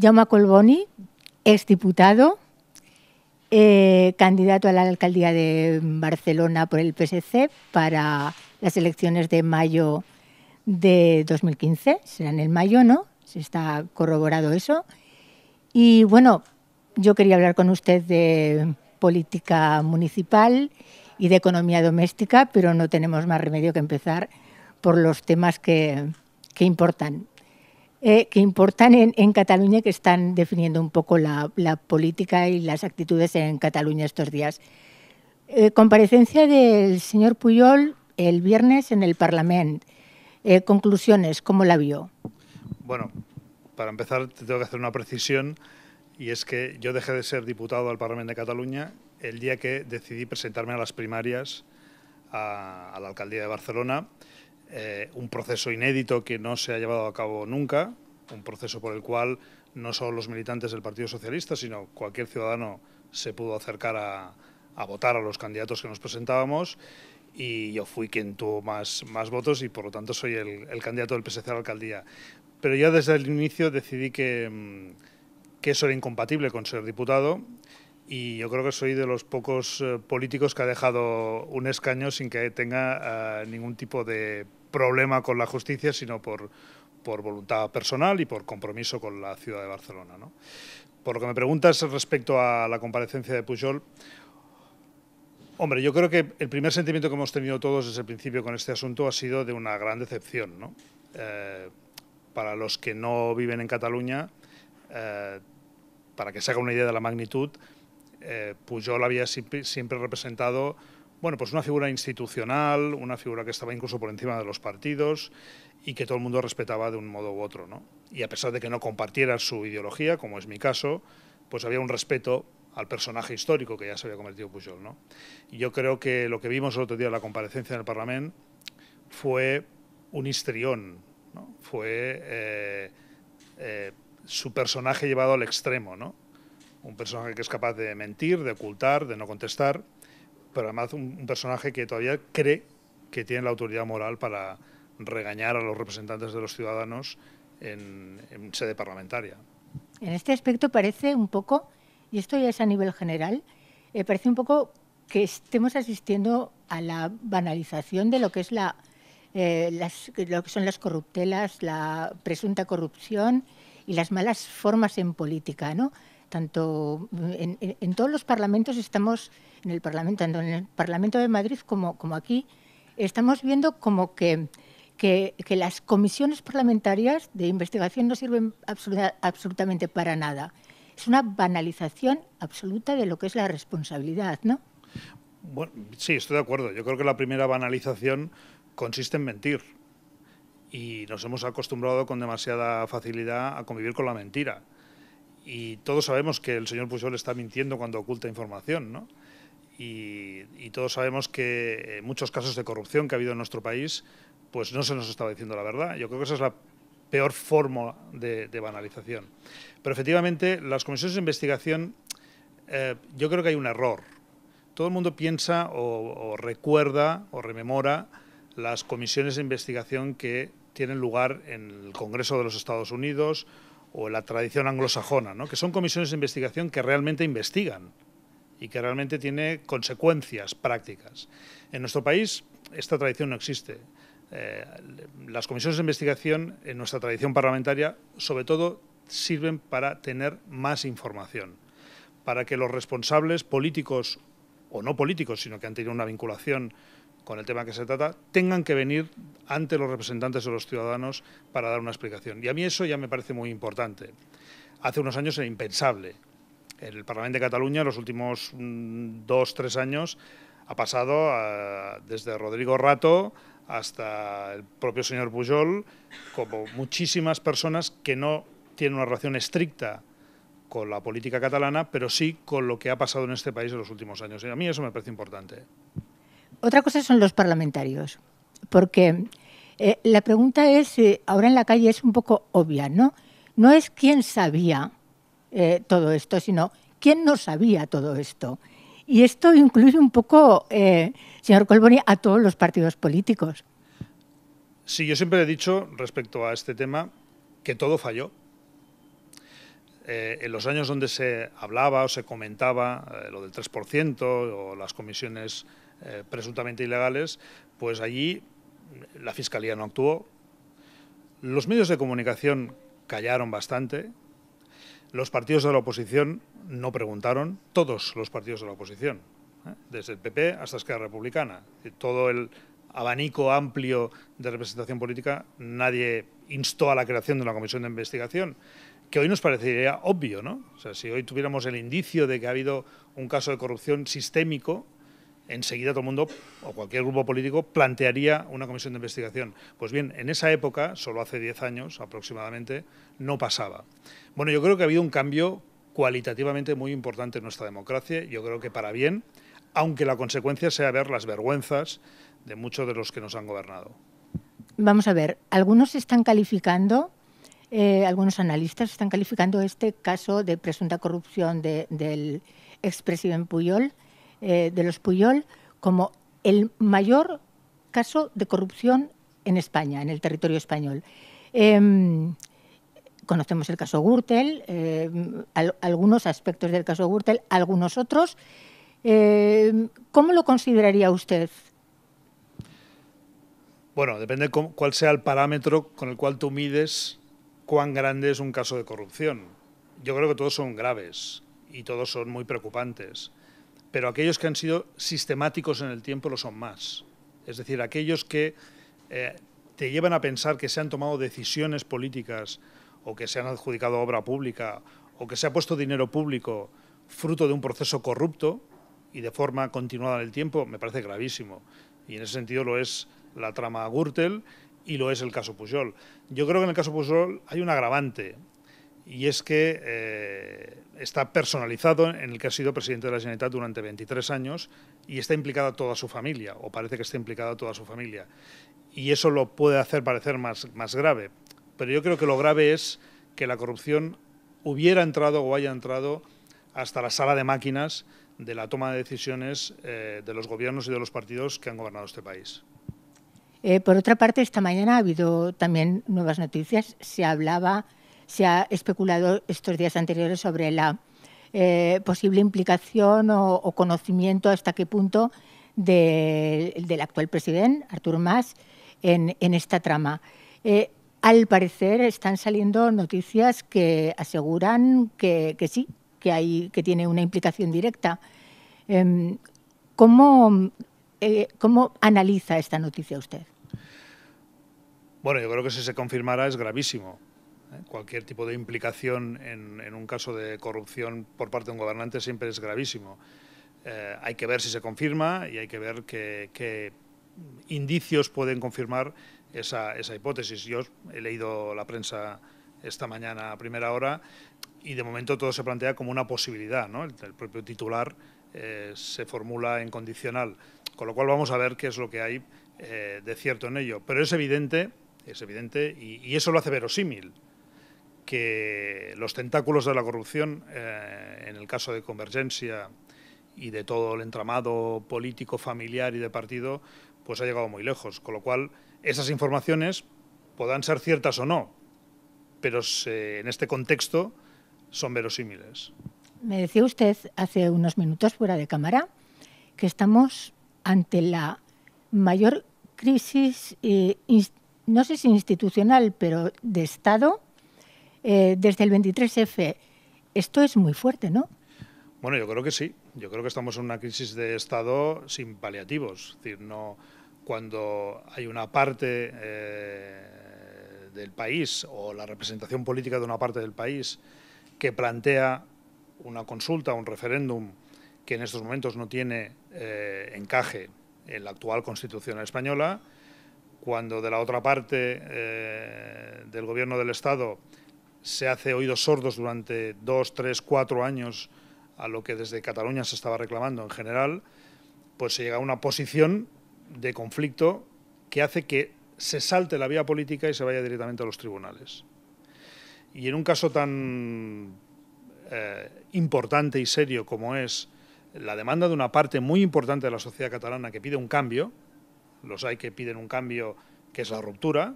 Jaume Colboni, exdiputado, eh, candidato a la alcaldía de Barcelona por el PSC para las elecciones de mayo de 2015, serán en mayo, ¿no? Se está corroborado eso. Y bueno, yo quería hablar con usted de política municipal y de economía doméstica, pero no tenemos más remedio que empezar por los temas que, que importan. Eh, que importan en, Cataluña que están definiendo un poco la, política y las actitudes en Cataluña estos días. Eh, comparecencia del señor Puyol el viernes en el Parlamento. Eh, conclusiones, ¿cómo la vio? Bueno, para empezar te tengo que hacer una precisión y es que yo dejé de ser diputado al Parlamento de Cataluña el día que decidí presentarme a las primarias a la alcaldía de Barcelona eh, un proceso inédito que no se ha llevado a cabo nunca, un proceso por el cual no solo los militantes del Partido Socialista, sino cualquier ciudadano se pudo acercar a, votar a los candidatos que nos presentábamos y yo fui quien tuvo más, más votos y por lo tanto soy el, candidato del PSC a la alcaldía. Pero ya desde el inicio decidí que, mm, que eso era incompatible con ser diputado y yo creo que soy de los pocos eh, políticos que ha dejado un escaño sin que tenga eh, ningún tipo de problema con la justicia, sino por, por voluntad personal y por compromiso con la ciudad de Barcelona. ¿no? Por lo que me preguntas respecto a la comparecencia de Pujol, hombre, yo creo que el primer sentimiento que hemos tenido todos desde el principio con este asunto ha sido de una gran decepción. Eh, para los que no viven en Cataluña, eh, para que se haga una idea de la magnitud, eh, Pujol había siempre representado bueno, pues una figura institucional, una figura que estaba incluso por encima de los partidos y que todo el mundo respetaba de un modo u otro. Y a pesar de que no compartiera su ideología, como es mi caso, pues había un respeto al personaje histórico que ya se había convertido Pujol. ¿no? yo creo que lo que vimos el otro día en la comparecencia en el Parlamento fue un histrión, fue eh, eh, su personaje llevado al extremo. Un personaje que es capaz de mentir, de ocultar, de no contestar pero además un, personaje que todavía cree que tiene la autoridad moral para regañar a los representantes de los ciudadanos en, sede parlamentaria. En este aspecto parece un poco, y esto ya es a nivel general, eh, parece un poco que estemos asistiendo a la banalización de lo que es la, eh, lo que son las corruptelas, la presunta corrupción y las malas formas en política, ¿no? tanto mm, en, todos los parlamentos estamos, en el Parlamento, en el Parlamento de Madrid como, aquí, estamos viendo como que, las comisiones parlamentarias de investigación no sirven absolutamente para nada. Es una banalización absoluta de lo que es la responsabilidad, ¿no? Bueno, sí, estoy de acuerdo. Yo creo que la primera banalización consiste en mentir. Y nos hemos acostumbrado con demasiada facilidad a convivir con la mentira. Y todos sabemos que el señor Pujol está mintiendo cuando oculta información, ¿no? Y, todos sabemos que eh, muchos casos de corrupción que ha habido en nuestro país, pues no se nos estaba diciendo la verdad. Yo creo que esa es la peor forma de, banalización. Pero efectivamente, las comisiones de investigación, eh, yo creo que hay un error. Todo el mundo piensa o, o recuerda o rememora las comisiones de investigación que tienen lugar en el Congreso de los Estados Unidos o la tradición anglosajona, ¿no? que son comisiones de investigación que realmente investigan y que realmente tiene consecuencias prácticas. En nuestro país esta tradición no existe. Eh, las comisiones de investigación en nuestra tradición parlamentaria sobre todo sirven para tener más información, para que los responsables políticos o no políticos, sino que han tenido una vinculación con el tema que se trata, tengan que venir ante los representantes de los ciudadanos para dar una explicación. Y a mí eso ya me parece muy importante. Hace unos años era impensable. El Parlamento de Cataluña, en los últimos mm, dos, tres años, ha pasado eh, desde Rodrigo Rato hasta el propio señor Pujol, como muchísimas personas que no tienen una relación estricta con la política catalana, pero sí con lo que ha pasado en este país en los últimos años. Y a mí eso me parece importante. Otra cosa son los parlamentarios, porque eh, la pregunta es, eh, ahora en la calle es un poco obvia, ¿no? No es quién sabía eh, todo esto, sino quién no sabía todo esto. Y esto incluye un poco, señor Colboni, a todos los partidos políticos. Sí, yo siempre he dicho respecto a este tema que todo falló. en los años donde se hablaba o se comentaba lo del 3% o las comisiones eh, presuntamente ilegales, pues allí la Fiscalía no actuó, los medios de comunicación callaron bastante, los partidos de la oposición no preguntaron, todos los partidos de la oposición, ¿eh? desde el PP hasta Esquerra Republicana, todo el abanico amplio de representación política, nadie instó a la creación de una comisión de investigación, que hoy nos parecería obvio, ¿no? O sea, si hoy tuviéramos el indicio de que ha habido un caso de corrupción sistémico, enseguida todo el mundo o cualquier grupo político plantearía una comisión de investigación. Pues bien, en esa época, solo hace 10 años aproximadamente, no pasaba. Bueno, yo creo que ha habido un cambio cualitativamente muy importante en nuestra democracia, yo creo que para bien, aunque la consecuencia sea ver las vergüenzas de muchos de los que nos han gobernado. Vamos a ver, algunos están calificando eh, algunos analistas están calificando este caso de presunta corrupción de, del expresidente Puyol eh, de los Puyol como el mayor caso de corrupción en España, en el territorio español. Em, conocemos el caso Gürtel, eh, algunos aspectos del caso Gürtel, algunos otros. Em, ¿Cómo lo consideraría usted? Bueno, depende cuál sea el parámetro con el cual tú mides cuán grande es un caso de corrupción. Yo creo que todos son graves y todos son muy preocupantes pero aquellos que han sido sistemáticos en el tiempo lo son más. Es decir, aquellos que eh, te llevan a pensar que se han tomado decisiones políticas o que se han adjudicado obra pública o que se ha puesto dinero público fruto de un proceso corrupto y de forma continuada en el tiempo, me parece gravísimo. Y en ese sentido lo es la trama Gürtel y lo es el caso Pujol. Yo creo que en el caso Pujol hay un agravante y es que eh, está personalizado en el que ha sido presidente de la Generalitat durante 23 años y está implicada toda su familia, o parece que está implicada toda su familia. Y eso lo puede hacer parecer más, más grave. Pero yo creo que lo grave es que la corrupción hubiera entrado o haya entrado hasta la sala de máquinas de la toma de decisiones eh, de los gobiernos y de los partidos que han gobernado este país. Eh, por otra parte, esta mañana ha habido también nuevas noticias. Se hablaba se ha especulado estos días anteriores sobre la eh, posible implicación o, conocimiento hasta qué punto del actual presidente, Artur Mas, en, esta trama. Eh, al parecer están saliendo noticias que aseguran que, sí, que, hay, que tiene una implicación directa. Em, ¿cómo, eh, ¿Cómo analiza esta noticia usted? Bueno, yo creo que si se confirmara es gravísimo cualquier tipo de implicación en, un caso de corrupción por parte de un gobernante siempre es gravísimo. Eh, hay que ver si se confirma y hay que ver qué indicios pueden confirmar esa, hipótesis. Yo he leído la prensa esta mañana a primera hora y de momento todo se plantea como una posibilidad. El, propio titular eh, se formula en condicional, con lo cual vamos a ver qué es lo que hay eh, de cierto en ello. Pero es evidente, es evidente y, y eso lo hace verosímil que los tentáculos de la corrupción, eh, en el caso de Convergencia y de todo el entramado político, familiar y de partido, pues ha llegado muy lejos. Con lo cual, esas informaciones puedan ser ciertas o no, pero en este contexto son verosímiles. Me decía usted hace unos minutos fuera de cámara que estamos ante la mayor crisis, eh, no sé si institucional, pero de Estado eh, desde el 23F. Esto es muy fuerte, ¿no? Bueno, yo creo que sí. Yo creo que estamos en una crisis de Estado sin paliativos. Es decir, no cuando hay una parte eh, del país o la representación política de una parte del país que plantea una consulta, un referéndum que en estos momentos no tiene eh, encaje en la actual Constitución española, cuando de la otra parte del Gobierno del Estado se hace oídos sordos durante dos, tres, cuatro años a lo que desde Cataluña se estaba reclamando en general, pues se llega a una posición de conflicto que hace que se salte la vía política y se vaya directamente a los tribunales. Y en un caso tan eh, importante y serio como es la demanda de una parte muy importante de la sociedad catalana que pide un cambio, los hay que piden un cambio que es la ruptura,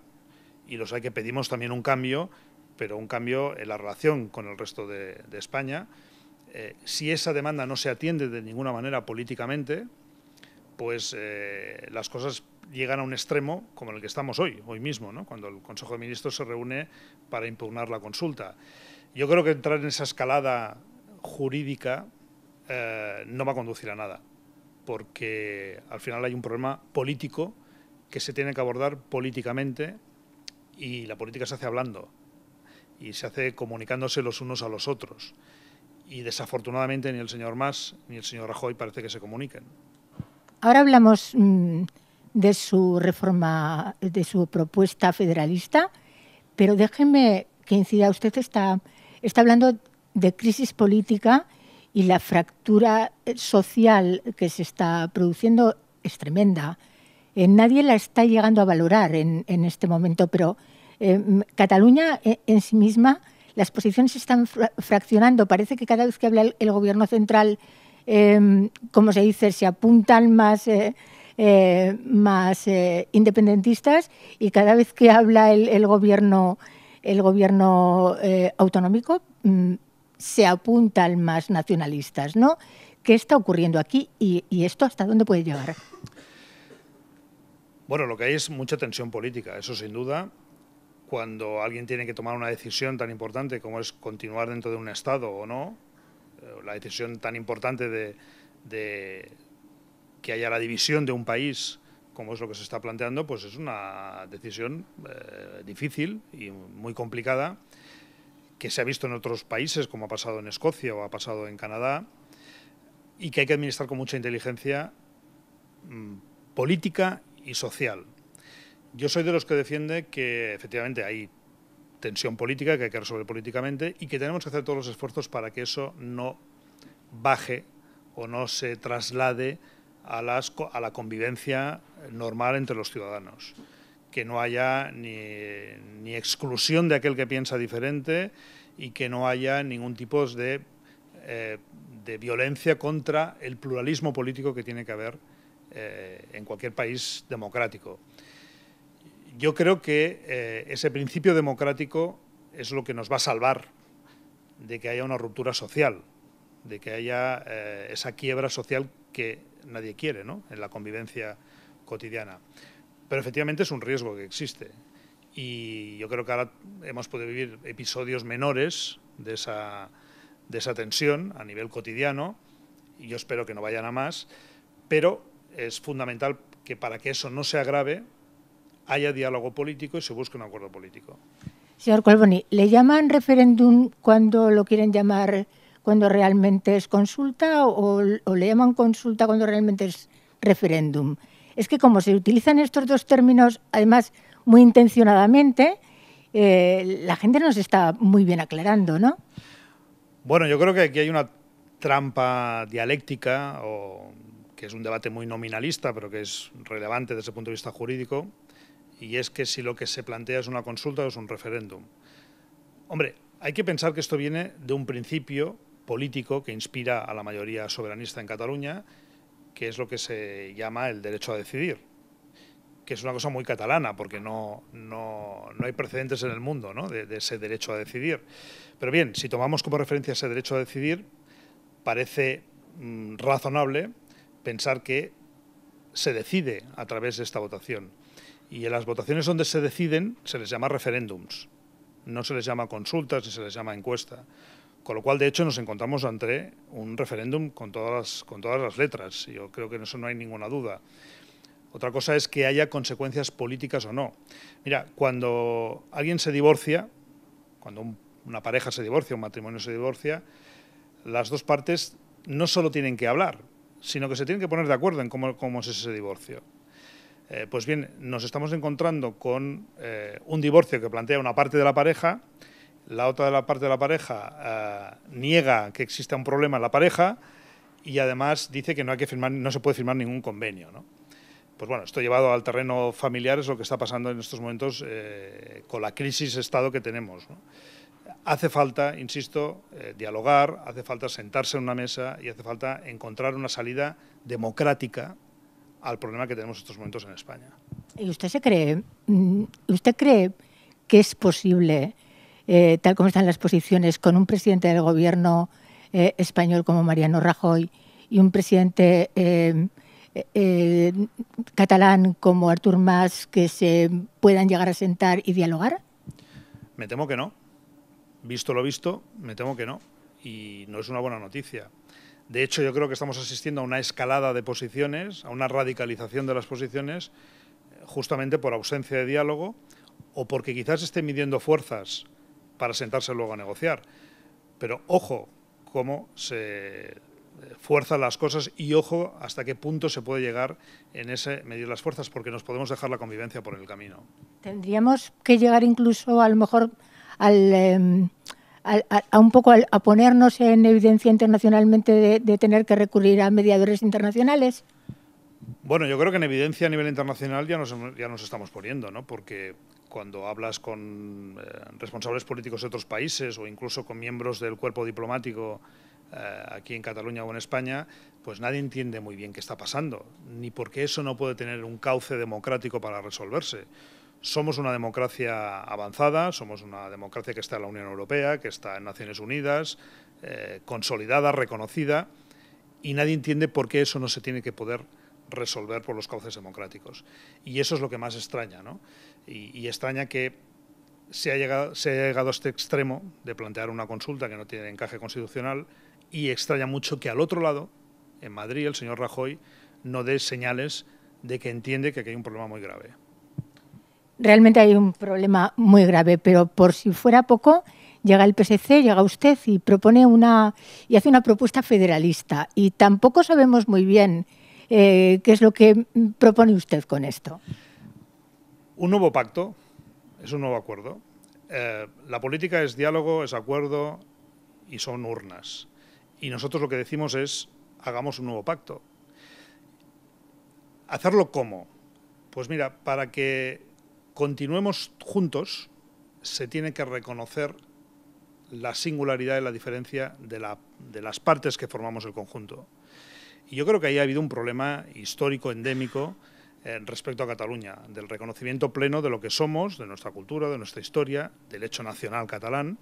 y los hay que pedimos también un cambio pero un cambio en la relación con el resto de, España. Eh, si esa demanda no se atiende de ninguna manera políticamente, pues eh, las cosas llegan a un extremo como el que estamos hoy, hoy mismo, cuando el Consejo de Ministros se reúne para impugnar la consulta. Yo creo que entrar en esa escalada jurídica eh, no va a conducir a nada, porque al final hay un problema político que se tiene que abordar políticamente y la política se hace hablando y se hace comunicándose los unos a los otros. Y desafortunadamente ni el señor Mas ni el señor Rajoy parece que se comuniquen. Ahora hablamos mm, de su reforma, de su propuesta federalista, pero déjeme que incida, usted está, está hablando de crisis política y la fractura eh, social que se está produciendo es tremenda. Eh, nadie la está llegando a valorar en, en este momento, pero eh, Cataluña eh, en sí misma, las posiciones se están fraccionando. Parece que cada vez que habla el, gobierno central, em, como se dice, se apuntan más... Eh, más independentistas y cada vez que habla el, gobierno, el gobierno autonómico mm, se apuntan más nacionalistas, ¿no? ¿Qué está ocurriendo aquí y, y, esto hasta dónde puede llegar? Bueno, lo que hay es mucha tensión política, eso sin duda, cuando alguien tiene que tomar una decisión tan importante como es continuar dentro de un Estado o no, eh, la decisión tan importante de, que haya la división de un país como es lo que se está planteando, pues es una decisión eh, difícil y muy complicada que se ha visto en otros países, como ha pasado en Escocia o ha pasado en Canadá, y que hay que administrar con mucha inteligencia mm, política y social. Yo soy de los que defiende que efectivamente hay tensión política que hay que resolver políticamente y que tenemos que hacer todos los esfuerzos para que eso no baje o no se traslade a, la convivencia normal entre los ciudadanos. Que no haya ni, exclusión de aquel que piensa diferente y que no haya ningún tipo de, eh, violencia contra el pluralismo político que tiene que haber eh, en cualquier país democrático yo creo que eh, ese principio democrático es lo que nos va a salvar de que haya una ruptura social, de que haya eh, esa quiebra social que nadie quiere en la convivencia cotidiana. Pero efectivamente es un riesgo que existe. Y yo creo que ahora hemos podido vivir episodios menores de esa, de esa tensión a nivel cotidiano, y yo espero que no vayan a más, pero es fundamental que para que eso no se agrave, haya diálogo político y se busque un acuerdo político. Señor Colboni, ¿le llaman referéndum cuando lo quieren llamar, cuando realmente es consulta o, le llaman consulta cuando realmente es referéndum? Es que como se utilizan estos dos términos, además muy intencionadamente, eh, la gente nos está muy bien aclarando, ¿no? Bueno, yo creo que aquí hay una trampa dialéctica, que es un debate muy nominalista, pero que es relevante desde el punto de vista jurídico, y es que si lo que se plantea es una consulta o es un referéndum. Hombre, hay que pensar que esto viene de un principio político que inspira a la mayoría soberanista en Cataluña, que es lo que se llama el derecho a decidir, que es una cosa muy catalana, porque no, hay precedentes en el mundo de, ese derecho a decidir. Pero bien, si tomamos como referencia ese derecho a decidir, parece mm, razonable pensar que se decide a través de esta votación. Y en las votaciones donde se deciden se les llama referéndums, no se les llama consultas ni se les llama encuesta. Con lo cual, de hecho, nos encontramos ante un referéndum con todas las, con todas las letras. Yo creo que en eso no hay ninguna duda. Otra cosa es que haya consecuencias políticas o no. Mira, cuando alguien se divorcia, cuando una pareja se divorcia, un matrimonio se divorcia, las dos partes no solo tienen que hablar, sino que se tienen que poner de acuerdo en cómo, cómo es ese divorcio. Eh, pues bien, nos estamos encontrando con eh, un divorcio que plantea una parte de la pareja, la otra de la parte de la pareja eh, niega que exista un problema en la pareja y además dice que no hay que firmar, no se puede firmar ningún convenio. Pues bueno, esto llevado al terreno familiar es lo que está pasando en estos momentos con la crisis estado que tenemos. Hace falta, insisto, dialogar, hace falta sentarse en una mesa y hace falta encontrar una salida democrática al problema que tenemos en estos momentos en España. ¿Y usted se cree, mm, usted cree que es posible, eh, tal como están las posiciones, con un presidente del gobierno eh, español como Mariano Rajoy y un presidente eh, catalán como Artur Mas, que se puedan llegar a sentar y dialogar? Me temo que no. Visto lo visto, me temo que no. Y no es una buena noticia. De hecho, yo creo que estamos asistiendo a una escalada de posiciones, a una radicalización de las posiciones, eh, justamente por ausencia de diálogo o porque quizás esté midiendo fuerzas para sentarse luego a negociar. Pero ojo cómo se eh, fuerzan las cosas y ojo hasta qué punto se puede llegar en ese medir las fuerzas, porque nos podemos dejar la convivencia por el camino. Tendríamos que llegar incluso a lo mejor al... Em, a, un poco a, ponernos en evidencia internacionalmente de, tener que recurrir a mediadores internacionales? Bueno, yo creo que en evidencia a nivel internacional ya nos, ya nos estamos poniendo, ¿no? Porque cuando hablas con eh, responsables políticos de otros países o incluso con miembros del cuerpo diplomático eh, aquí en Cataluña o en España, pues nadie entiende muy bien qué está pasando, ni por qué eso no puede tener un cauce democrático para resolverse. Somos una democracia avanzada, somos una democracia que está en la Unión Europea, que está en Naciones Unidas, eh, consolidada, reconocida, y nadie entiende por qué eso no se tiene que poder resolver por los cauces democráticos. Y eso es lo que más extraña, ¿no? Y, extraña que se, llegado, se haya llegado a este extremo de plantear una consulta que no tiene encaje constitucional y extraña mucho que al otro lado, en Madrid, el señor Rajoy no dé señales de que entiende que aquí hay un problema muy grave realmente hay un problema muy grave, pero por si fuera poco, llega el PSC, llega usted y propone una y hace una propuesta federalista y tampoco sabemos muy bien eh, qué es lo que propone usted con esto. Un nuevo pacto, es un nuevo acuerdo. Eh, la política es diálogo, es acuerdo y son urnas. Y nosotros lo que decimos es hagamos un nuevo pacto. ¿Hacerlo cómo? Pues mira, para que continuemos juntos, se tiene que reconocer la singularidad y la diferencia de, las partes que formamos el conjunto. Y yo creo que ahí ha habido un problema histórico, endémico, eh, respecto a Cataluña, del reconocimiento pleno de lo que somos, de nuestra cultura, de nuestra historia, del hecho nacional catalán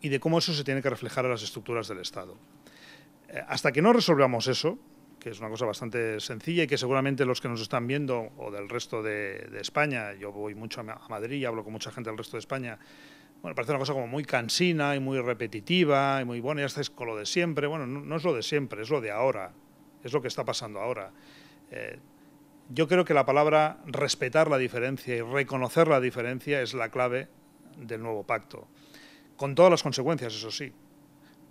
y de cómo eso se tiene que reflejar en las estructuras del Estado. Eh, hasta que no resolvamos eso, que es una cosa bastante sencilla y que seguramente los que nos están viendo o del resto de, España, yo voy mucho a Madrid y hablo con mucha gente del resto de España, bueno, parece una cosa como muy cansina y muy repetitiva y muy, bueno, ya estáis con lo de siempre. Bueno, no, es lo de siempre, es lo de ahora, es lo que está pasando ahora. Eh, yo creo que la palabra respetar la diferencia y reconocer la diferencia es la clave del nuevo pacto, con todas las consecuencias, eso sí,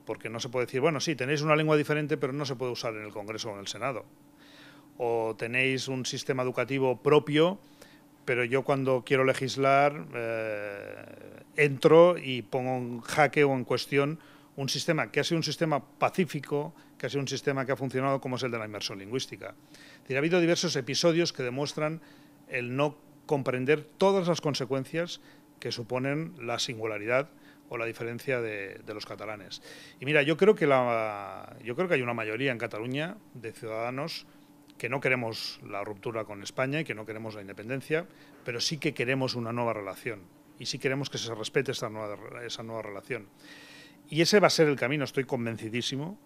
porque no se puede decir, bueno, sí, tenéis una lengua diferente, pero no se puede usar en el Congreso o en el Senado. O tenéis un sistema educativo propio, pero yo cuando quiero legislar eh, entro y pongo en jaque o en cuestión un sistema que ha sido un sistema pacífico, que ha sido un sistema que ha funcionado como es el de la inmersión lingüística. ha habido diversos episodios que demuestran el no comprender todas las consecuencias que suponen la singularidad o la diferencia de, los catalanes. Y mira, yo creo, que la, yo creo que hay una mayoría en Cataluña de ciudadanos que no queremos la ruptura con España y que no queremos la independencia, pero sí que queremos una nueva relación y sí queremos que se respete esta nueva, esa nueva relación. Y ese va a ser el camino, estoy convencidísimo,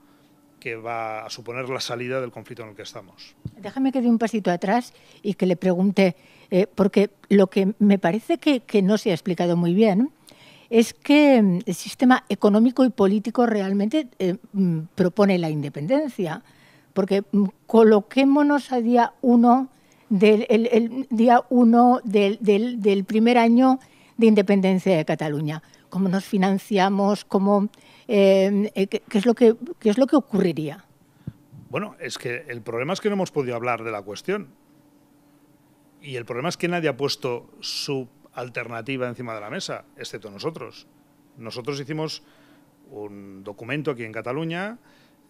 que va a suponer la salida del conflicto en el que estamos. Déjame que dé un pasito atrás y que le pregunte, eh, porque lo que me parece que no se ha explicado muy bien es que mm, el sistema económico y político realmente eh, mm, propone la independencia, porque mm, coloquémonos a día uno del, día uno del, primer año de independencia de Cataluña, cómo nos financiamos, cómo, em, eh, es lo que, qué es lo que ocurriría. Bueno, es que el problema es que no hemos podido hablar de la cuestión. Y el problema es que nadie ha puesto su alternativa encima de la mesa, excepto nosotros. Nosotros hicimos un documento aquí en Cataluña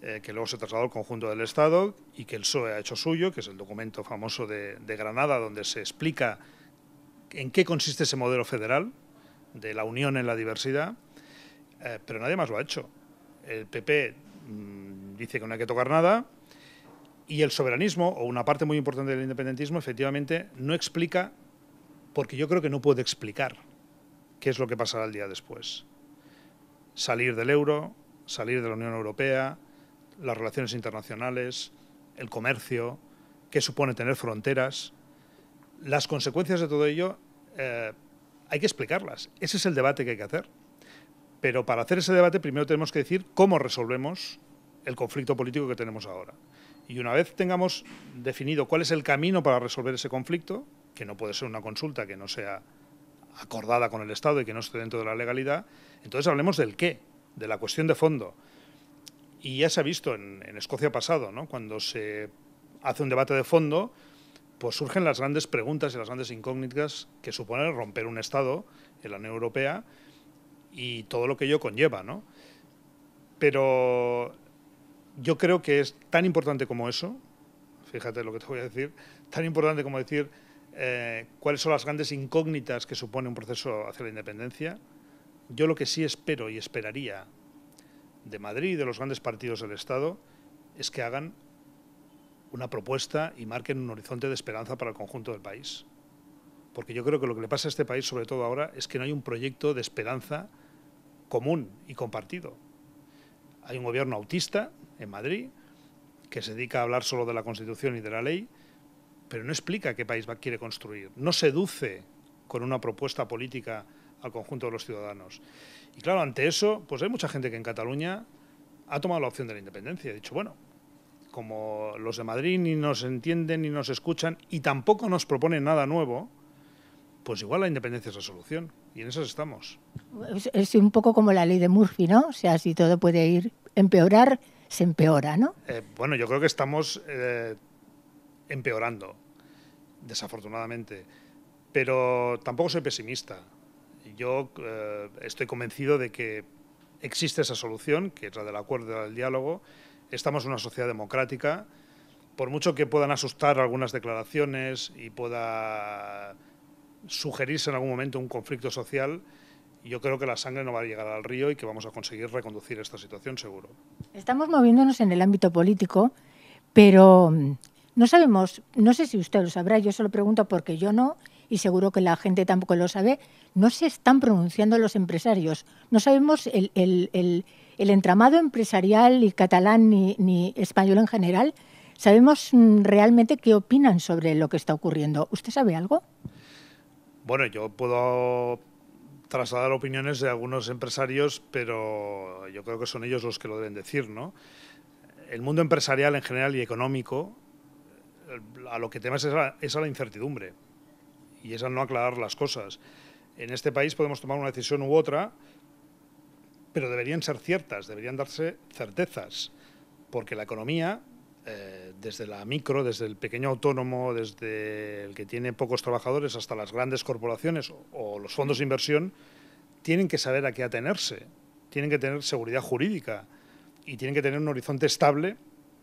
eh, que luego se trasladó al conjunto del Estado y que el PSOE ha hecho suyo, que es el documento famoso de, Granada, donde se explica en qué consiste ese modelo federal de la unión en la diversidad, eh, pero nadie más lo ha hecho. El PP mm, dice que no hay que tocar nada y el soberanismo, o una parte muy importante del independentismo, efectivamente no explica porque yo creo que no puede explicar qué es lo que pasará el día después. Salir del euro, salir de la Unión Europea, las relaciones internacionales, el comercio, qué supone tener fronteras. Las consecuencias de todo ello eh, hay que explicarlas. Ese es el debate que hay que hacer. Pero para hacer ese debate primero tenemos que decir cómo resolvemos el conflicto político que tenemos ahora. Y una vez tengamos definido cuál es el camino para resolver ese conflicto, que no puede ser una consulta que no sea acordada con el Estado y que no esté dentro de la legalidad, entonces hablemos del qué, de la cuestión de fondo. Y ya se ha visto en, Escocia pasado, cuando se hace un debate de fondo, pues surgen las grandes preguntas y las grandes incógnitas que supone romper un Estado en la Unión Europea y todo lo que ello conlleva. Pero yo creo que es tan importante como eso, fíjate lo que te voy a decir, tan importante como decir eh, cuáles son las grandes incógnitas que supone un proceso hacia la independencia. Yo lo que sí espero y esperaría de Madrid y de los grandes partidos del Estado es que hagan una propuesta y marquen un horizonte de esperanza para el conjunto del país. Porque yo creo que lo que le pasa a este país, sobre todo ahora, es que no hay un proyecto de esperanza común y compartido. Hay un gobierno autista en Madrid que se dedica a hablar solo de la Constitución y de la ley pero no explica qué país va, quiere construir, no seduce con una propuesta política al conjunto de los ciudadanos. Y claro, ante eso, pues hay mucha gente que en Cataluña ha tomado la opción de la independencia, ha dicho, bueno, como los de Madrid ni nos entienden ni nos escuchan y tampoco nos proponen nada nuevo, pues igual la independencia es la solución. Y en eso estamos. Es un poco como la ley de Murphy, ¿no? O sea, si todo puede ir empeorar, se empeora, ¿no? Eh, bueno, yo creo que estamos eh, empeorando, desafortunadamente. Pero tampoco soy pesimista. Yo eh, estoy convencido de que existe esa solución, que es la del acuerdo, y del diálogo. Estamos en una sociedad democrática. Por mucho que puedan asustar algunas declaraciones y pueda sugerirse en algún momento un conflicto social, yo creo que la sangre no va a llegar al río y que vamos a conseguir reconducir esta situación seguro. Estamos moviéndonos en el ámbito político, pero mm, no sabemos, no sé si usted lo sabrá, yo se lo pregunto porque yo no, y seguro que la gente tampoco lo sabe, no se están pronunciando los empresarios. No sabemos el, entramado empresarial ni catalán ni, ni español en general. ¿Sabemos mm, realmente qué opinan sobre lo que está ocurriendo? ¿Usted sabe algo? Bueno, yo puedo trasladar opiniones de algunos empresarios, pero yo creo que son ellos los que lo deben decir, ¿no? El mundo empresarial en general y económico a lo que temas es a, la incertidumbre y es al no aclarar las cosas. En este país podemos tomar una decisión u otra, pero deberían ser ciertas, deberían darse certezas, porque la economía, eh, desde la micro, desde el pequeño autónomo, desde el que tiene pocos trabajadores hasta las grandes corporaciones o los fondos de inversión, tienen que saber a qué atenerse, tienen que tener seguridad jurídica y tienen que tener un horizonte estable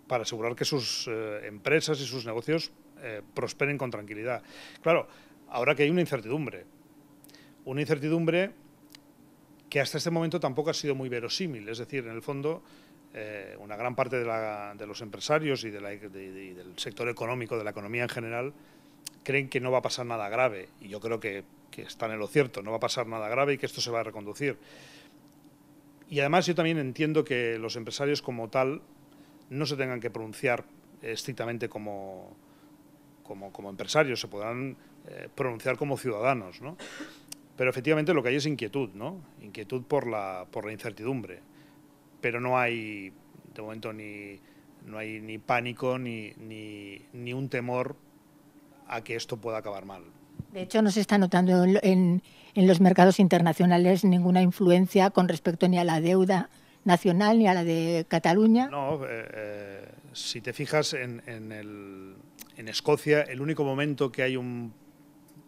para asegurar que sus eh, empresas y sus negocios eh, prosperen con tranquilidad. Claro, ahora que hay una incertidumbre, una incertidumbre que hasta este momento tampoco ha sido muy verosímil, es decir, en el fondo eh, una gran parte de, los empresarios y, del sector económico, de la economía en general, creen que no va a pasar nada grave y yo creo que, que están en lo cierto, no va a pasar nada grave y que esto se va a reconducir. Y además yo también entiendo que los empresarios como tal no se tengan que pronunciar estrictamente como, como, empresarios, se puedan eh, pronunciar como ciudadanos, ¿no? Pero efectivamente lo que hay es inquietud, ¿no? Inquietud por la, por la incertidumbre. Pero no hay, de momento, ni, no hay ni pánico ni, ni, un temor a que esto pueda acabar mal. De hecho, no se está notando en los mercados internacionales ninguna influencia con respecto ni a la deuda, nacional ni a la de Cataluña. No, eh, eh, si te fijas en, en, Escocia, el único momento que hay un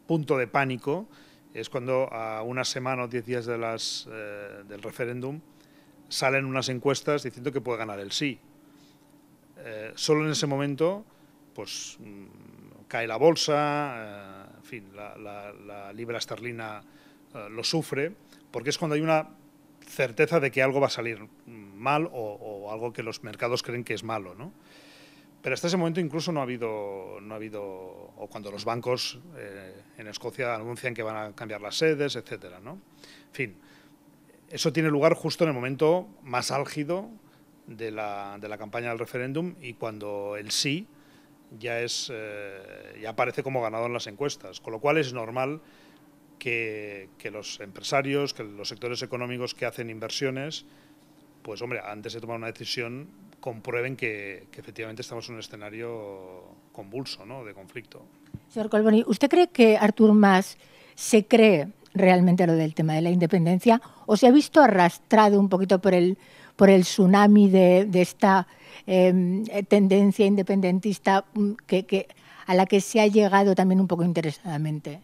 punto de pánico es cuando a una semana o diez días de las, eh, del referéndum salen unas encuestas diciendo que puede ganar el sí. solo en ese momento, pues mm, cae la bolsa, en fin, la libra esterlina lo sufre, porque es cuando hay una certeza de que algo va a salir mal o, algo que los mercados creen que es malo, ¿no? Pero hasta ese momento incluso no ha habido, no ha habido o cuando los bancos eh, en Escocia anuncian que van a cambiar las sedes, etcétera, ¿no? En fin, eso tiene lugar justo en el momento más álgido de la, de la campaña del referéndum y cuando el sí ya es eh, ya aparece como ganador en las encuestas, con lo cual es normal que, los empresarios, que los sectores económicos que hacen inversiones, pues hombre, antes de tomar una decisión, comprueben que, efectivamente estamos en un escenario convulso, ¿no? De conflicto. Señor Colboni, ¿usted cree que Artur Mas se cree realmente lo del tema de la independencia o se ha visto arrastrado un poquito por el, por el tsunami de, esta em, tendencia independentista mm, a la que se ha llegado también un poco interesadamente?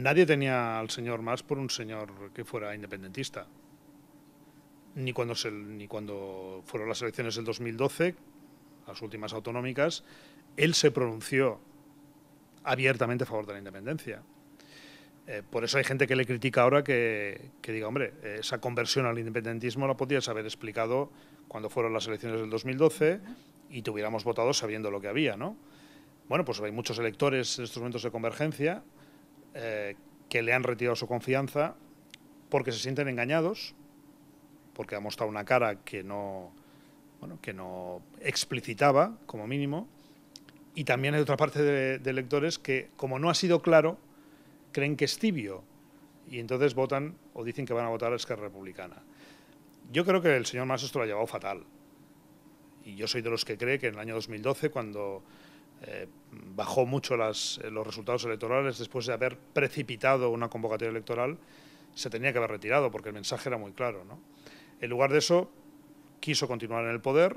Nadie tenía al señor Marx por un señor que fuera independentista. Ni cuando, se, ni cuando fueron las elecciones del 2012, las últimas autonómicas, él se pronunció abiertamente a favor de la independencia. Eh, por eso hay gente que le critica ahora que, diga, hombre, esa conversión al independentismo la podías haber explicado cuando fueron las elecciones del 2012 y tuviéramos hubiéramos votado sabiendo lo que había, ¿no? Bueno, pues hay muchos electores en estos momentos de convergencia eh, que le han retirado su confianza porque se sienten engañados, porque ha mostrado una cara que no, bueno, que no explicitaba, como mínimo, y también hay otra parte de, electores que, como no ha sido claro, creen que es tibio y entonces votan o dicen que van a votar a Esquerra Republicana. Yo creo que el señor Mas esto lo ha llevado fatal. Y yo soy de los que cree que en el año 2012, cuando eh, bajó mucho eh, los resultados electorales después de haber precipitado una convocatoria electoral, se tenía que haber retirado porque el mensaje era muy claro. ¿no? En lugar de eso, quiso continuar en el poder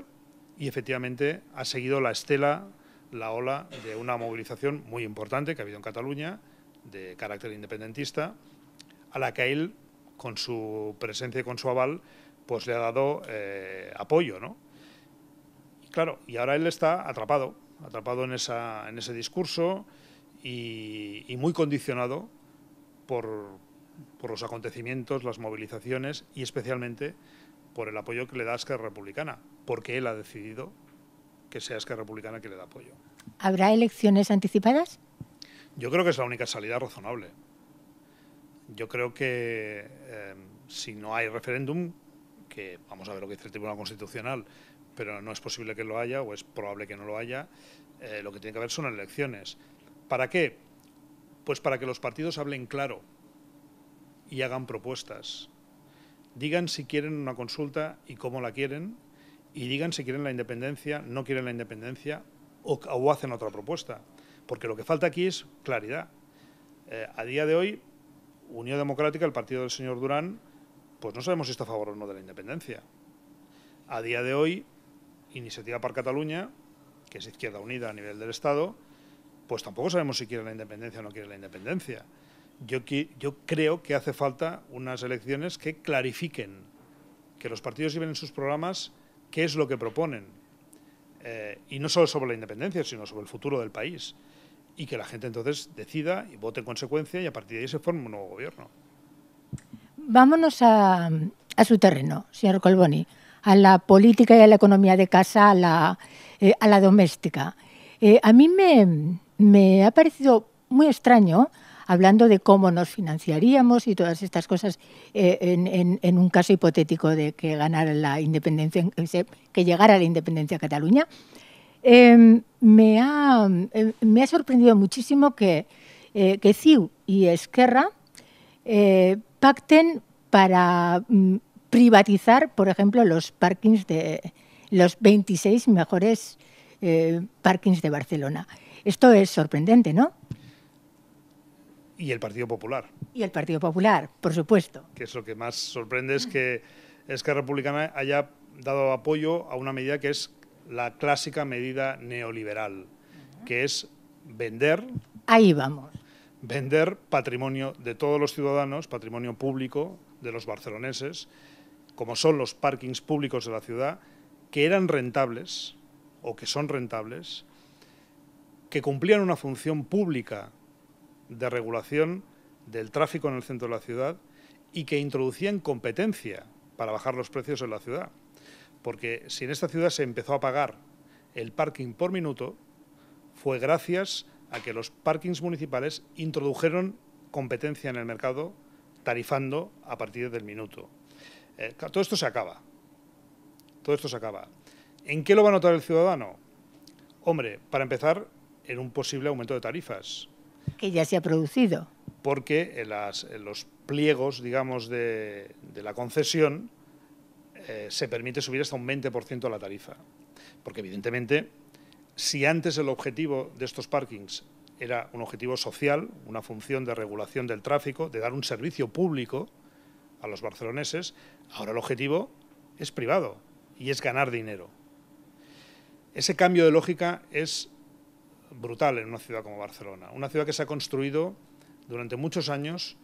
y efectivamente ha seguido la estela, la ola de una movilización muy importante que ha habido en Cataluña, de carácter independentista, a la que él, con su presencia y con su aval, pues le ha dado eh, apoyo. claro, y ahora él está atrapado atrapado en, ese discurso y, muy condicionado por, los acontecimientos, las movilizaciones y especialmente por el apoyo que le da a Esquerra Republicana, porque él ha decidido que sea Esquerra Republicana quien le da apoyo. ¿Habrá elecciones anticipadas? Yo creo que es la única salida razonable. Yo creo que eh, si no hay referéndum, que vamos a ver lo que dice el Tribunal Constitucional, pero no es posible que lo haya o es probable que no lo haya. Eh, lo que tiene que haber son elecciones. ¿Para qué? Pues para que los partidos hablen claro y hagan propuestas. Digan si quieren una consulta y cómo la quieren, y digan si quieren la independencia, no quieren la independencia o, hacen otra propuesta. Porque lo que falta aquí es claridad. Eh, a día de hoy, Unión Democrática, el partido del señor Durán, pues no sabemos si está a favor o no de la independencia. A día de hoy, Iniciativa para Cataluña, que es Izquierda Unida a nivel del Estado, pues tampoco sabemos si quiere la independencia o no quiere la independencia. Yo, yo creo que hace falta unas elecciones que clarifiquen, que los partidos lleven en sus programas qué es lo que proponen, eh, y no solo sobre la independencia, sino sobre el futuro del país, y que la gente entonces decida y vote en consecuencia y a partir de ahí se forme un nuevo gobierno. Vámonos a, a su terreno, señor Colboni a la política y a la economía de casa, a la, eh, a doméstica. Eh, a mí me, ha parecido muy extraño, hablando de cómo nos financiaríamos y todas estas cosas, eh, en, un caso hipotético de que ganara la independencia, que llegara la independencia a Cataluña, em, em, me ha, sorprendido muchísimo que, que CIU y Esquerra pacten para mm, privatizar, por ejemplo, los parkings de los 26 mejores eh, parkings de Barcelona. Esto es sorprendente, ¿no? Y el Partido Popular. Y el Partido Popular, por supuesto. Que es lo que más sorprende es que Esquerra Republicana haya dado apoyo a una medida que es la clásica medida neoliberal, que es vender. Ahí vamos. Vender patrimonio de todos los ciudadanos, patrimonio público de los barceloneses, como son los parkings públicos de la ciudad, que eran rentables o que son rentables, que cumplían una función pública de regulación del tráfico en el centro de la ciudad y que introducían competencia para bajar los precios en la ciudad. Porque si en esta ciudad se empezó a pagar el parking por minuto, fue gracias a que los parkings municipales introdujeron competencia en el mercado tarifando a partir del minuto. Eh, todo esto se acaba. Todo esto se acaba. ¿En qué lo va a notar el ciudadano? Hombre, para empezar, en un posible aumento de tarifas. Que ya se ha producido. Porque en, eh, eh, los pliegos, digamos, de, la concesión se permite subir hasta un 20% la tarifa. Porque evidentemente, si antes el objetivo de estos parkings era un objetivo social, una función de regulación del tráfico, de dar un servicio público, a los barceloneses, ahora el objetivo es privado y es ganar dinero. Ese cambio de lógica es brutal en una ciudad como Barcelona, una ciudad que se ha construido durante muchos años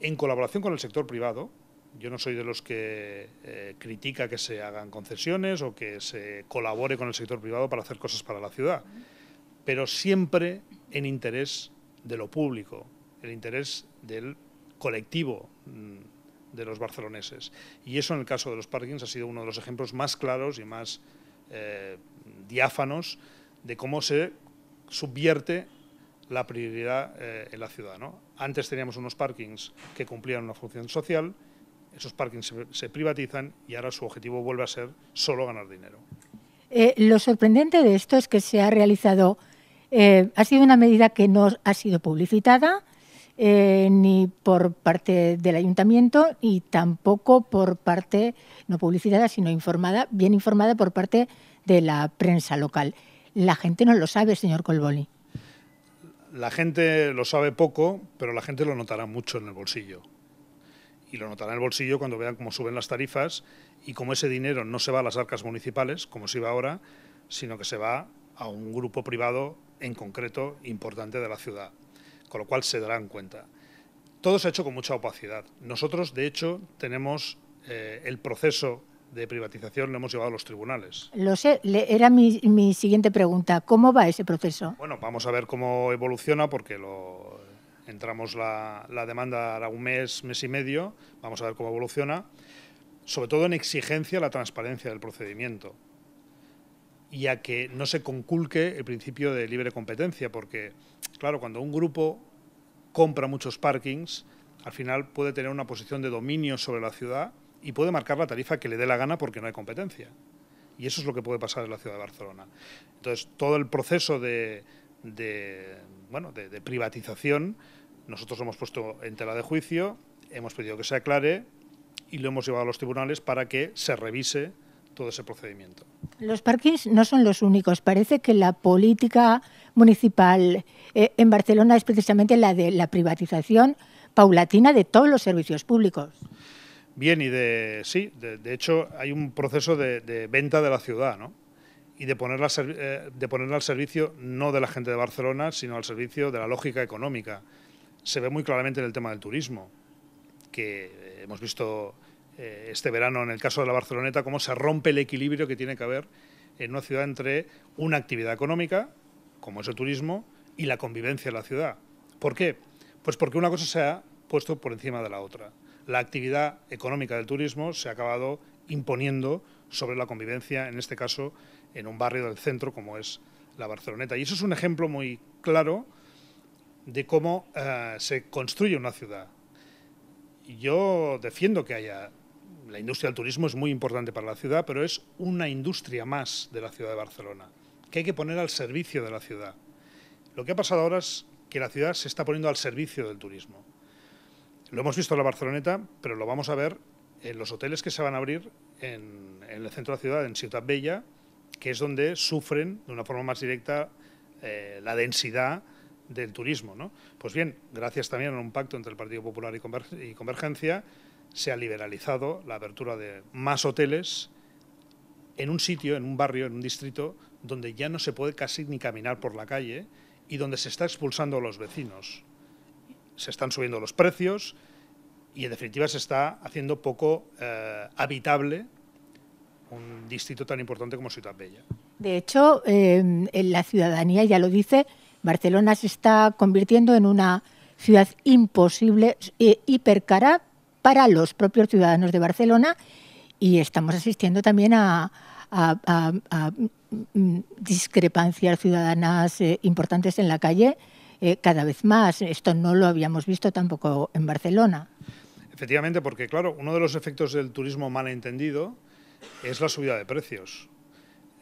en colaboración con el sector privado. Yo no soy de los que eh, critica que se hagan concesiones o que se colabore con el sector privado para hacer cosas para la ciudad, pero siempre en interés de lo público, el interés del colectivo mm, de los barceloneses. Y eso en el caso de los parkings ha sido uno de los ejemplos más claros y más eh, diáfanos de cómo se subvierte la prioridad eh, en la ciudad. Antes teníamos unos parkings que cumplían una función social, esos parkings se, privatizan y ahora su objetivo vuelve a ser solo ganar dinero. Eh, lo sorprendente de esto es que se ha realizado, ha sido una medida que no ha sido publicitada, eh, ni por parte del ayuntamiento y tampoco por parte, no publicitada, sino informada, bien informada por parte de la prensa local. La gente no lo sabe, señor Colboli. La gente lo sabe poco, pero la gente lo notará mucho en el bolsillo. Y lo notará en el bolsillo cuando vean cómo suben las tarifas y cómo ese dinero no se va a las arcas municipales, como se va ahora, sino que se va a un grupo privado en concreto importante de la ciudad con lo cual se darán cuenta. Todo se ha hecho con mucha opacidad. Nosotros, de hecho, tenemos eh, el proceso de privatización lo hemos llevado a los tribunales. Lo sé, era mi, siguiente pregunta. ¿Cómo va ese proceso? Bueno, vamos a ver cómo evoluciona porque lo, entramos la, la demanda a un mes, mes y medio. Vamos a ver cómo evoluciona. Sobre todo en exigencia la transparencia del procedimiento y a que no se conculque el principio de libre competencia, porque, claro, cuando un grupo compra muchos parkings, al final puede tener una posición de dominio sobre la ciudad y puede marcar la tarifa que le dé la gana porque no hay competencia. Y eso es lo que puede pasar en la ciudad de Barcelona. Entonces, todo el proceso de, bueno, privatización, nosotros lo hemos puesto en tela de juicio, hemos pedido que se aclare y lo hemos llevado a los tribunales para que se revise todo ese procedimiento. Los parques no son los únicos. Parece que la política municipal eh, en Barcelona es precisamente la de la privatización paulatina de todos los servicios públicos. Bien, y de sí, de, hecho hay un proceso de, venta de la ciudad, ¿no? Y de ponerla, eh, de ponerla al servicio no de la gente de Barcelona, sino al servicio de la lógica económica. Se ve muy claramente en el tema del turismo, que hemos visto eh, este verano en el caso de la Barceloneta, cómo se rompe el equilibrio que tiene que haber en una ciudad entre una actividad económica, como es el turismo, y la convivencia de la ciudad. ¿Por qué? Pues porque una cosa se ha puesto por encima de la otra. La actividad económica del turismo se ha acabado imponiendo sobre la convivencia, en este caso, en un barrio del centro como es la Barceloneta. Y eso es un ejemplo muy claro de cómo eh, se construye una ciudad. Yo defiendo que haya la industria del turismo es muy importante para la ciudad, pero es una industria más de la ciudad de Barcelona, que hay que poner al servicio de la ciudad. Lo que ha pasado ahora es que la ciudad se está poniendo al servicio del turismo. Lo hemos visto en la Barceloneta, pero lo vamos a ver en los hoteles que se van a abrir en, el centro de la ciudad, en Ciudad Bella, que es donde sufren de una forma más directa eh, la densidad del turismo. Pues bien, gracias también a un pacto entre el Partido Popular y, y Convergencia, se ha liberalizado la apertura de más hoteles en un sitio, en un barrio, en un distrito donde ya no se puede casi ni caminar por la calle y donde se está expulsando a los vecinos. Se están subiendo los precios y en definitiva se está haciendo poco eh, habitable un distrito tan importante como Ciudad Bella. De hecho, eh, la ciudadanía ya lo dice, Barcelona se está convirtiendo en una ciudad imposible, e hipercara para los propios ciudadanos de Barcelona y estamos asistiendo también a, mm, discrepancias ciudadanas eh, importantes en la calle eh, cada vez más. Esto no lo habíamos visto tampoco en Barcelona. Efectivamente, porque claro, uno de los efectos del turismo mal entendido es la subida de precios.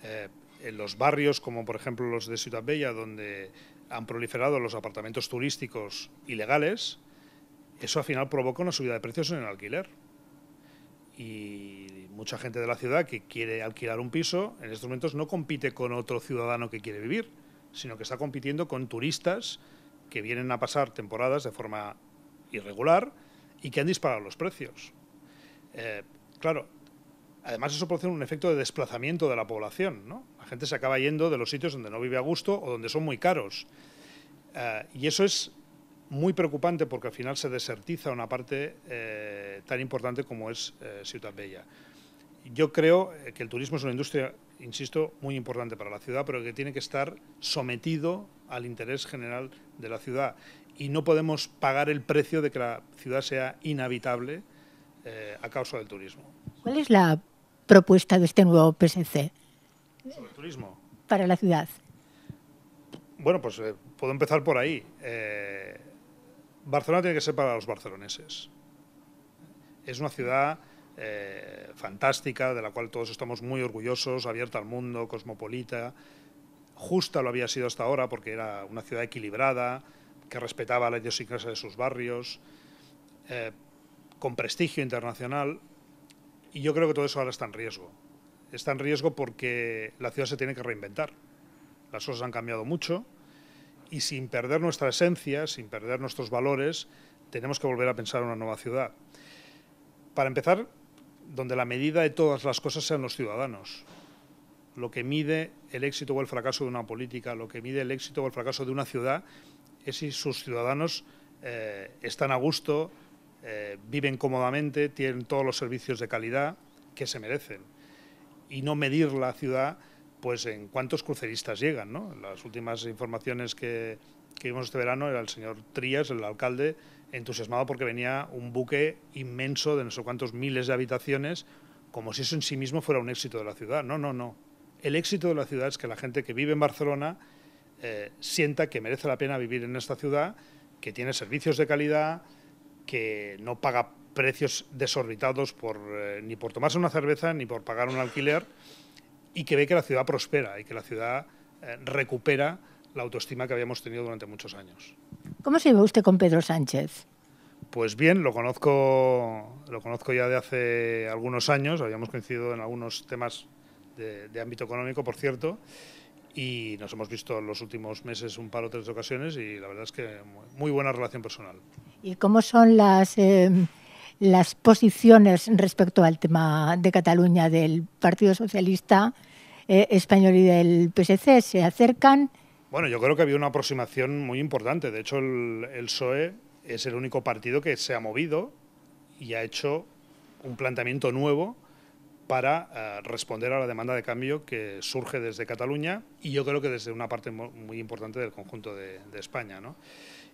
Eh, en los barrios, como por ejemplo los de Ciudad Bella, donde han proliferado los apartamentos turísticos ilegales, eso al final provoca una subida de precios en el alquiler. Y mucha gente de la ciudad que quiere alquilar un piso, en estos momentos no compite con otro ciudadano que quiere vivir, sino que está compitiendo con turistas que vienen a pasar temporadas de forma irregular y que han disparado los precios. Eh, claro, además eso produce un efecto de desplazamiento de la población. La gente se acaba yendo de los sitios donde no vive a gusto o donde son muy caros. Eh, y eso es muy preocupante porque al final se desertiza una parte eh, tan importante como es eh, Ciudad Bella. Yo creo eh, que el turismo es una industria, insisto, muy importante para la ciudad, pero que tiene que estar sometido al interés general de la ciudad. Y no podemos pagar el precio de que la ciudad sea inhabitable a causa del turismo. ¿Cuál es la propuesta de este nuevo PSC? Sobre el turismo. Para la ciudad. Bueno, pues puedo empezar por ahí. Barcelona tiene que ser para los barceloneses. Es una ciudad eh, fantástica, de la cual todos estamos muy orgullosos, abierta al mundo, cosmopolita. Justa lo había sido hasta ahora porque era una ciudad equilibrada, que respetaba la idiosincrasia de sus barrios, eh, con prestigio internacional. Y yo creo que todo eso ahora está en riesgo. Está en riesgo porque la ciudad se tiene que reinventar. Las cosas han cambiado mucho y sin perder nuestra esencia, sin perder nuestros valores, tenemos que volver a pensar en una nueva ciudad. Para empezar, donde la medida de todas las cosas sean los ciudadanos. Lo que mide el éxito o el fracaso de una política, lo que mide el éxito o el fracaso de una ciudad, es si sus ciudadanos eh, están a gusto, eh, viven cómodamente, tienen todos los servicios de calidad que se merecen. Y no medir la ciudad pues en cuántos cruceristas llegan. ¿no? Las últimas informaciones que, vimos este verano era el señor Trías, el alcalde, entusiasmado porque venía un buque inmenso de no sé cuántos miles de habitaciones, como si eso en sí mismo fuera un éxito de la ciudad. No, no, no. El éxito de la ciudad es que la gente que vive en Barcelona eh, sienta que merece la pena vivir en esta ciudad, que tiene servicios de calidad, que no paga precios desorbitados eh, ni por tomarse una cerveza ni por pagar un alquiler y que ve que la ciudad prospera y que la ciudad eh, recupera la autoestima que habíamos tenido durante muchos años. ¿Cómo se iba usted con Pedro Sánchez? Pues bien, lo conozco, lo conozco ya de hace algunos años, habíamos coincidido en algunos temas de, ámbito económico, por cierto, y nos hemos visto en los últimos meses un par o tres ocasiones y la verdad es que muy buena relación personal. ¿Y cómo son las... Em, las posiciones respecto al tema de Cataluña del Partido Socialista eh, Español y del PSC se acercan. Bueno, yo creo que había una aproximación muy importante. De hecho, el, PSOE es el único partido que se ha movido y ha hecho un planteamiento nuevo para eh, responder a la demanda de cambio que surge desde Cataluña y yo creo que desde una parte muy importante del conjunto de, España. ¿no?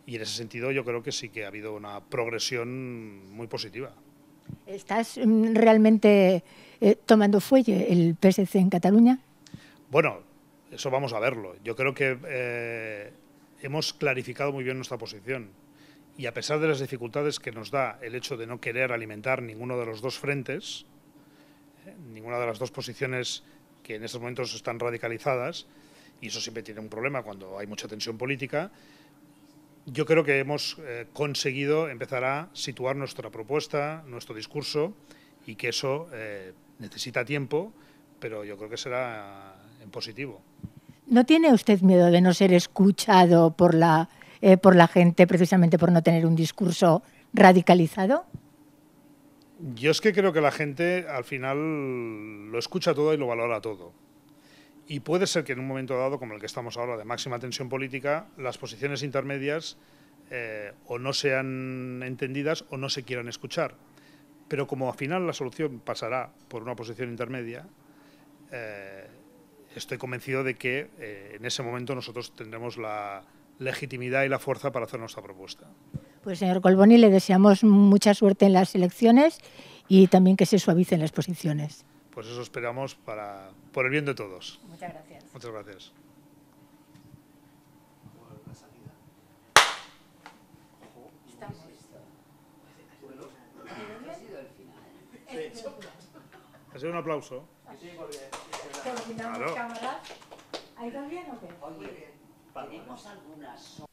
y en ese sentido yo creo que sí que ha habido una progresión muy positiva. ¿Estás mm, realmente eh, tomando fuelle el PSC en Cataluña? Bueno, eso vamos a verlo. Yo creo que eh, hemos clarificado muy bien nuestra posición y a pesar de las dificultades que nos da el hecho de no querer alimentar ninguno de los dos frentes, eh, ninguna de las dos posiciones que en estos momentos están radicalizadas, y eso siempre tiene un problema cuando hay mucha tensión política, yo creo que hemos eh, conseguido empezar a situar nuestra propuesta, nuestro discurso, y que eso eh, necesita tiempo, pero yo creo que será en positivo. ¿No tiene usted miedo de no ser escuchado por la, eh, por la gente precisamente por no tener un discurso radicalizado? Yo es que creo que la gente al final lo escucha todo y lo valora todo. Y puede ser que en un momento dado, como el que estamos ahora, de máxima tensión política, las posiciones intermedias eh, o no sean entendidas o no se quieran escuchar. Pero como al final la solución pasará por una posición intermedia, eh, estoy convencido de que eh, en ese momento nosotros tendremos la legitimidad y la fuerza para hacer nuestra propuesta. Pues señor Colboni, le deseamos mucha suerte en las elecciones y también que se suavicen las posiciones pues eso esperamos para, por el bien de todos. Muchas gracias. Muchas gracias. Ha sido un aplauso. Sí, porque... Terminamos cámaras. ¿Ahí también o qué? Oye, tenemos algunas...